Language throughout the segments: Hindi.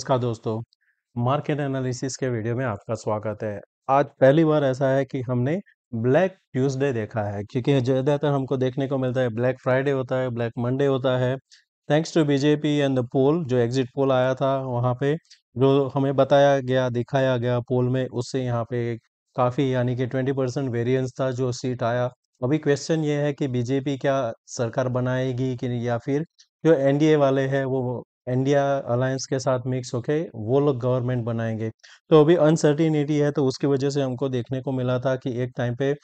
नमस्कार दोस्तों मार्केट एनालिसिस के वीडियो में आपका स्वागत है आज पहली बार ऐसा है कि हमने ब्लैक ट्यूसडे देखा है क्योंकि ज़्यादातर हमको देखने को मिलता है ब्लैक फ्राइडे होता है ब्लैक मंडे होता है thanks to BJP and the poll जो एग्जिट पोल आया था वहाँ पे जो हमें बताया गया दिखाया गया पोल में उससे यहाँ पे काफ़ी यानी कि ट्वेंटी परसेंट वेरियंस था जो सीट आया अभी क्वेश्चन ये है कि बीजेपी क्या सरकार बनाएगी कि या फिर जो एनडीए वाले हैं वो इंडिया अलायंस के साथ मिक्स होके वो लोग गवर्नमेंट बनाएंगे तो अभी अनसर्टिनिटी है तो उसकी वजह से हमको देखने को मिला था कि एक टाइम पे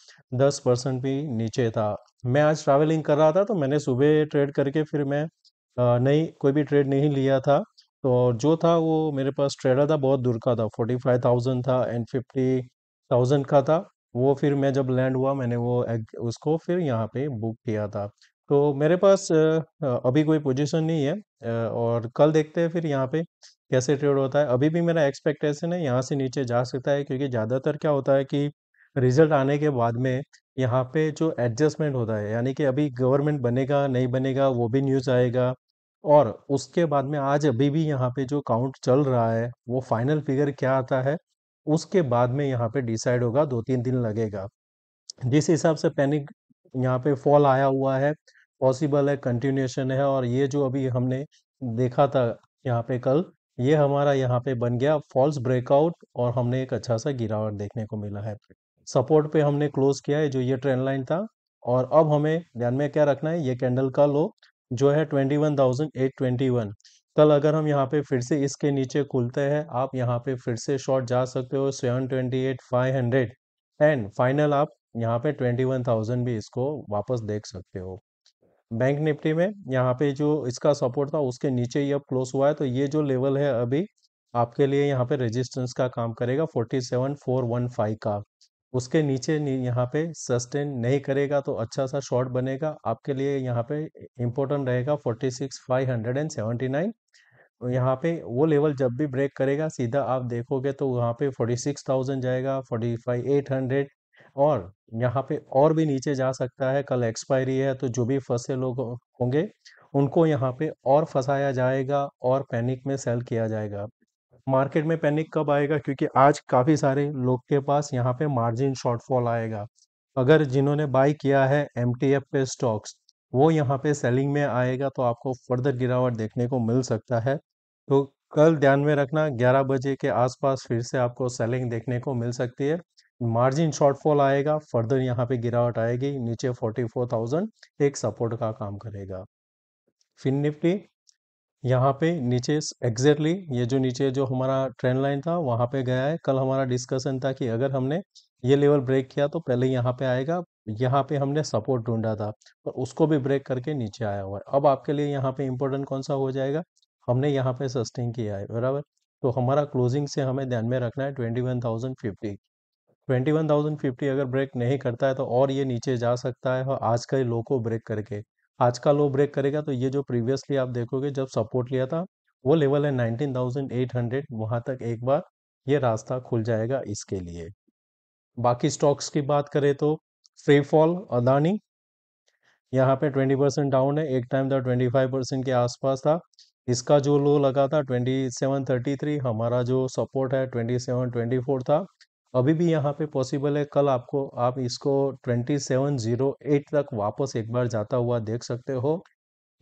दस परसेंट भी नीचे था मैं आज ट्रैवलिंग कर रहा था तो मैंने सुबह ट्रेड करके फिर मैं नहीं कोई भी ट्रेड नहीं लिया था तो जो था वो मेरे पास ट्रेडर था बहुत दूर का था फोर्टी फाइव थाउजेंड था एंड फिफ्टी थाउजेंड का था वो फिर मैं जब लैंड हुआ मैंने वो उसको फिर यहाँ पे बुक किया था तो मेरे पास अभी कोई पोजीशन नहीं है और कल देखते हैं फिर यहाँ पे कैसे ट्रेड होता है अभी भी मेरा एक्सपेक्टेशन है यहाँ से नीचे जा सकता है क्योंकि ज़्यादातर क्या होता है कि रिजल्ट आने के बाद में यहाँ पे जो एडजस्टमेंट होता है यानी कि अभी गवर्नमेंट बनेगा नहीं बनेगा वो भी न्यूज़ आएगा और उसके बाद में आज अभी भी यहाँ पे जो काउंट चल रहा है वो फाइनल फिगर क्या आता है उसके बाद में यहाँ पे डिसाइड होगा दो तीन दिन लगेगा जिस हिसाब से पैनिक यहाँ पे फॉल आया हुआ है पॉसिबल है कंटिन्यूएशन है और ये जो अभी हमने देखा था यहाँ पे कल ये हमारा यहाँ पे बन गया फॉल्स ब्रेकआउट और हमने एक अच्छा सा गिरावट देखने को मिला है सपोर्ट पे हमने क्लोज किया है जो ये ट्रेंड लाइन था और अब हमें ध्यान में क्या रखना है ये कैंडल का लो जो है twenty twenty one thousand eight one कल अगर हम यहाँ पे फिर से इसके नीचे खुलते हैं आप यहाँ पे फिर से शॉर्ट जा सकते हो seven twenty eight five hundred and final आप यहाँ पे ट्वेंटी वन थाउजेंड भी इसको वापस देख सकते हो बैंक निफ्टी में यहाँ पे जो इसका सपोर्ट था उसके नीचे ही अब क्लोज हुआ है तो ये जो लेवल है अभी आपके लिए यहाँ पे रेजिस्टेंस का काम करेगा forty seven four one five का उसके नीचे यहाँ पे सस्टेन नहीं करेगा तो अच्छा सा शॉर्ट बनेगा आपके लिए यहाँ पे इम्पोर्टेंट रहेगा forty six five hundred and seventy nine यहाँ पे वो लेवल जब भी ब्रेक करेगा सीधा आप देखोगे तो वहाँ पे फोर्टी सिक्स थाउजेंड जाएगा फोर्टी फाइव एट हंड्रेड और यहाँ पे और भी नीचे जा सकता है कल एक्सपायरी है तो जो भी फंसे लोग होंगे उनको यहाँ पे और फंसाया जाएगा और पैनिक में सेल किया जाएगा मार्केट में पैनिक कब आएगा क्योंकि आज काफ़ी सारे लोग के पास यहाँ पे मार्जिन शॉर्टफॉल आएगा अगर जिन्होंने बाई किया है एम पे स्टॉक्स वो यहाँ पे सेलिंग में आएगा तो आपको फर्दर गिरावट देखने को मिल सकता है तो कल ध्यान में रखना 11 बजे के आसपास फिर से आपको सेलिंग देखने को मिल सकती है मार्जिन शॉर्टफॉल आएगा फर्दर यहाँ पे गिरावट आएगी नीचे 44,000 एक सपोर्ट का काम करेगा फिन निफ्टी यहाँ पे नीचे एग्जैक्टली ये जो नीचे जो हमारा ट्रेंड लाइन था वहाँ पे गया है कल हमारा डिस्कशन था कि अगर हमने ये लेवल ब्रेक किया तो पहले यहाँ पे आएगा यहाँ पे हमने सपोर्ट ढूंढा था पर उसको भी ब्रेक करके नीचे आया हुआ है अब आपके लिए यहाँ पे इम्पोर्टेंट कौन सा हो जाएगा हमने यहाँ पे सस्टेन किया है बराबर तो हमारा क्लोजिंग से हमें ध्यान में रखना है twenty one thousand fifty twenty one thousand fifty अगर ब्रेक नहीं करता है तो और ये नीचे जा सकता है और आज का लो को ब्रेक करके आज का लो ब्रेक करेगा तो ये जो प्रीवियसली आप देखोगे जब सपोर्ट लिया था वो लेवल है नाइनटीन थाउजेंड एट हंड्रेड वहाँ तक एक बार ये रास्ता खुल जाएगा इसके लिए बाकी स्टॉक्स की बात करें तो फ्री फॉल अदानी यहाँ पे ट्वेंटी परसेंट डाउन है एक टाइम था ट्वेंटी फाइव परसेंट के आसपास था इसका जो लो लगा था ट्वेंटी सेवन थर्टी थ्री हमारा जो सपोर्ट है ट्वेंटी सेवन ट्वेंटी फोर था अभी भी यहाँ पे पॉसिबल है कल आपको आप इसको 2708 तक वापस एक बार जाता हुआ देख सकते हो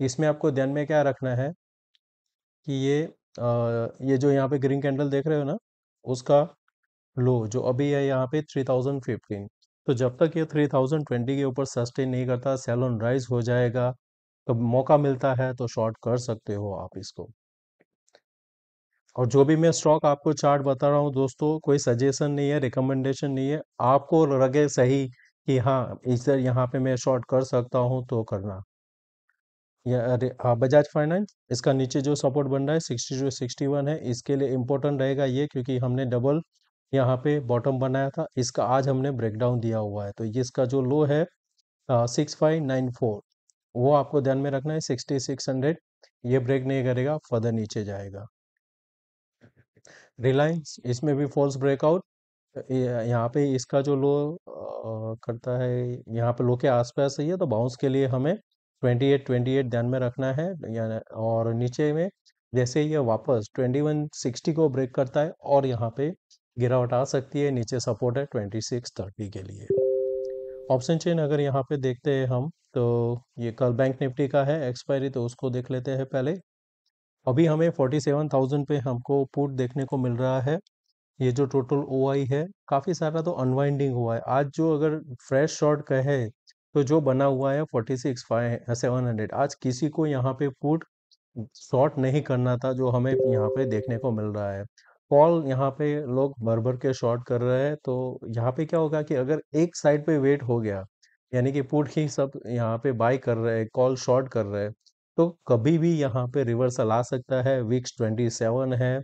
इसमें आपको ध्यान में क्या रखना है कि ये आ, ये जो यहाँ पे ग्रीन कैंडल देख रहे हो ना उसका लो जो अभी है यहाँ पे 3015 तो जब तक ये 3020 के ऊपर सस्टेन नहीं करता सेल ऑन राइज हो जाएगा तो मौका मिलता है तो शॉर्ट कर सकते हो आप इसको और जो भी मैं स्टॉक आपको चार्ट बता रहा हूँ दोस्तों कोई सजेशन नहीं है रिकमेंडेशन नहीं है आपको लगे सही कि हाँ इस यहाँ पे मैं शॉर्ट कर सकता हूँ तो करना या बजाज हाँ, फाइनेंस इसका नीचे जो सपोर्ट बन रहा है सिक्सटी टू सिक्सटी वन है इसके लिए इम्पोर्टेंट रहेगा ये क्योंकि हमने डबल यहाँ पे बॉटम बनाया था इसका आज हमने ब्रेकडाउन दिया हुआ है तो इसका जो लो है सिक्स फाइव नाइन फोर वो आपको ध्यान में रखना है सिक्सटी सिक्स हंड्रेड ये ब्रेक नहीं करेगा फर्दर नीचे जाएगा रिलायंस इसमें भी फॉल्स ब्रेकआउट यहाँ पे इसका जो लो करता है यहाँ पे लो के आसपास ही है तो बाउंस के लिए हमें 28 28 ध्यान में रखना है और नीचे में जैसे ये वापस 2160 को ब्रेक करता है और यहाँ पे गिरावट आ सकती है नीचे सपोर्ट है थर्टी के लिए ऑप्शन चेन अगर यहाँ पे देखते हैं हम तो ये कल बैंक निफ्टी का है एक्सपायरी तो उसको देख लेते हैं पहले अभी हमें 47,000 पे हमको पुट देखने को मिल रहा है ये जो टोटल ओ है काफ़ी सारा तो अनवाइंडिंग हुआ है आज जो अगर फ्रेश शॉर्ट कहे तो जो बना हुआ है forty six five seven hundred आज किसी को यहाँ पे पुट शॉर्ट नहीं करना था जो हमें यहाँ पे देखने को मिल रहा है कॉल यहाँ पे लोग भर भर के शॉर्ट कर रहे हैं तो यहाँ पे क्या होगा कि अगर एक साइड पे वेट हो गया यानी कि पुट ही सब यहाँ पे बाय कर रहे हैं कॉल शॉर्ट कर रहे हैं तो कभी भी यहाँ पे रिवर्सल आ सकता है वीक्स 27 है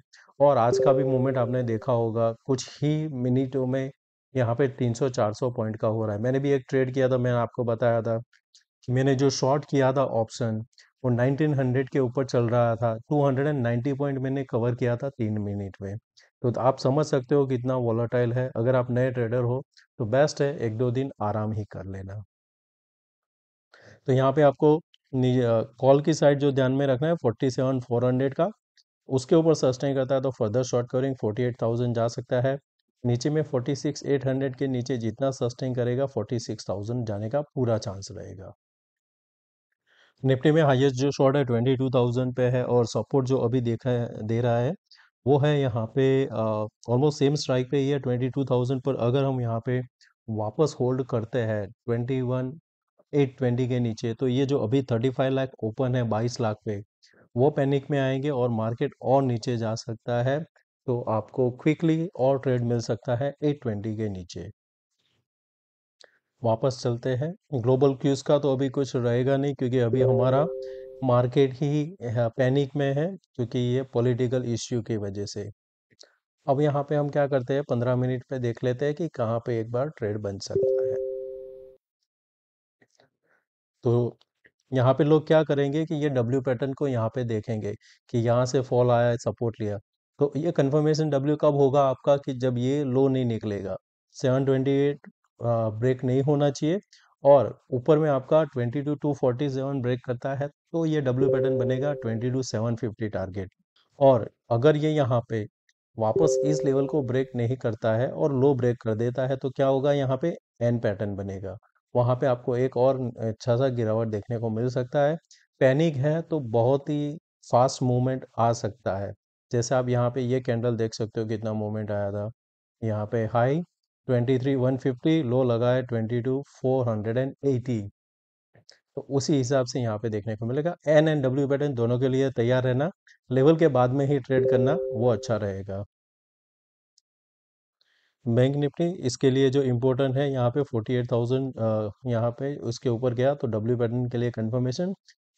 और आज का भी मूवमेंट आपने देखा होगा कुछ ही मिनटों में यहाँ पे 300-400 पॉइंट का हो रहा है मैंने भी एक ट्रेड किया था मैंने आपको बताया था कि मैंने जो शॉर्ट किया था ऑप्शन वो 1900 के ऊपर चल रहा था 290 पॉइंट मैंने कवर किया था तीन मिनट में तो आप समझ सकते हो कितना वॉलोटाइल है अगर आप नए ट्रेडर हो तो बेस्ट है एक दो दिन आराम ही कर लेना तो यहाँ पे आपको कॉल की साइड जो ध्यान में रखना है फोर्टी सेवन फोर हंड्रेड का उसके ऊपर सस्टेन करता है तो further short covering forty eight thousand जा सकता है नीचे में फोर्टी सिक्स एट हंड्रेड के नीचे जितना सस्टेन करेगा फोर्टी सिक्स थाउजेंड जाने का पूरा चांस रहेगा निफ्टी में हाईएस्ट जो शॉर्ट है ट्वेंटी टू थाउजेंड पे है और सपोर्ट जो अभी देखा दे रहा है वो है यहाँ पे ऑलमोस्ट सेम स्ट्राइक पे ही है ट्वेंटी टू थाउजेंड पर अगर हम यहाँ पे वापस होल्ड करते हैं ट्वेंटी वन 820 के नीचे तो ये जो अभी 35 लाख ओपन है 22 लाख पे वो पैनिक में आएंगे और मार्केट और नीचे जा सकता है तो आपको क्विकली और ट्रेड मिल सकता है 820 के नीचे वापस चलते हैं ग्लोबल क्यूज का तो अभी कुछ रहेगा नहीं क्योंकि अभी हमारा मार्केट ही हाँ, पैनिक में है क्योंकि ये पॉलिटिकल इश्यू की वजह से अब यहाँ पे हम क्या करते हैं पंद्रह मिनट पे देख लेते हैं कि कहाँ पे एक बार ट्रेड बन सकता है तो यहाँ पे लोग क्या करेंगे कि ये डब्ल्यू पैटर्न को यहाँ पे देखेंगे कि यहाँ से फॉल आया सपोर्ट लिया तो ये कन्फर्मेशन डब्ल्यू कब होगा आपका कि जब ये लो नहीं निकलेगा 728 ब्रेक नहीं होना चाहिए और ऊपर में आपका ट्वेंटी टू सेवन ब्रेक करता है तो ये डब्ल्यू पैटर्न बनेगा ट्वेंटी टू फिफ्टी टारगेट और अगर ये यहाँ पे वापस इस लेवल को ब्रेक नहीं करता है और लो ब्रेक कर देता है तो क्या होगा यहाँ पे एन पैटर्न बनेगा वहाँ पे आपको एक और अच्छा सा गिरावट देखने को मिल सकता है पैनिक है तो बहुत ही फास्ट मूवमेंट आ सकता है जैसे आप यहाँ पे ये कैंडल देख सकते हो कितना मूवमेंट आया था यहाँ पे हाई 150 लो लगा है 22,480 तो उसी हिसाब से यहाँ पे देखने को मिलेगा एन एंड डब्ल्यू पैटर्न दोनों के लिए तैयार रहना लेवल के बाद में ही ट्रेड करना वो अच्छा रहेगा बैंक निफ्टी इसके लिए जो इम्पोर्टेंट है यहाँ पे फोर्टी एट थाउजेंड यहाँ पे उसके ऊपर गया तो डब्ल्यू पैटर्न के लिए confirmation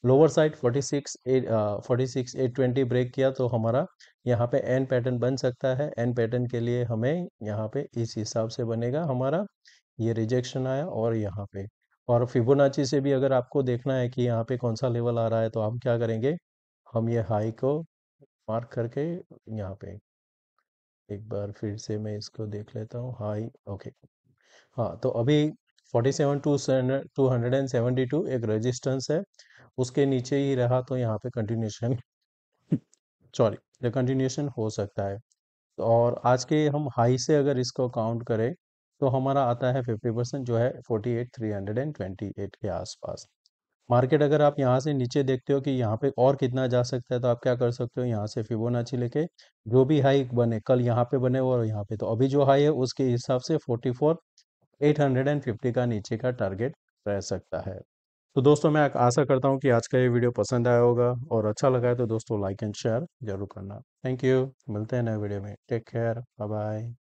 lower side forty six eight forty six eight twenty break किया तो हमारा यहाँ पे एन पैटर्न बन सकता है एन पैटर्न के लिए हमें यहाँ पे इस हिसाब से बनेगा हमारा ये रिजेक्शन आया और यहाँ पे और फिबोनाची से भी अगर आपको देखना है कि यहाँ पे कौन सा लेवल आ रहा है तो हम क्या करेंगे हम ये हाई को मार्क करके यहाँ पे एक बार फिर से मैं इसको देख लेता हूँ हाई ओके हाँ तो अभी 47 two two hundred and seventy two एक रेजिस्टेंस है उसके नीचे ही रहा तो यहाँ पे कंटिन्यूशन सॉरी कंटिन्यूशन हो सकता है तो और आज के हम हाई से अगर इसको काउंट करें तो हमारा आता है 50 परसेंट जो है 48 328 के आसपास मार्केट अगर आप यहाँ से नीचे देखते हो कि यहाँ पे और कितना जा सकता है तो आप क्या कर सकते हो यहाँ से फिबोनाची लेके जो भी हाई बने कल यहाँ पे बने और यहाँ पे तो अभी जो हाई है उसके हिसाब से 44 850 का नीचे का टारगेट रह सकता है तो दोस्तों मैं आशा करता हूँ कि आज का ये वीडियो पसंद आया होगा और अच्छा लगा है तो दोस्तों लाइक एंड शेयर जरूर करना थैंक यू मिलते हैं नए वीडियो में टेक केयर बाय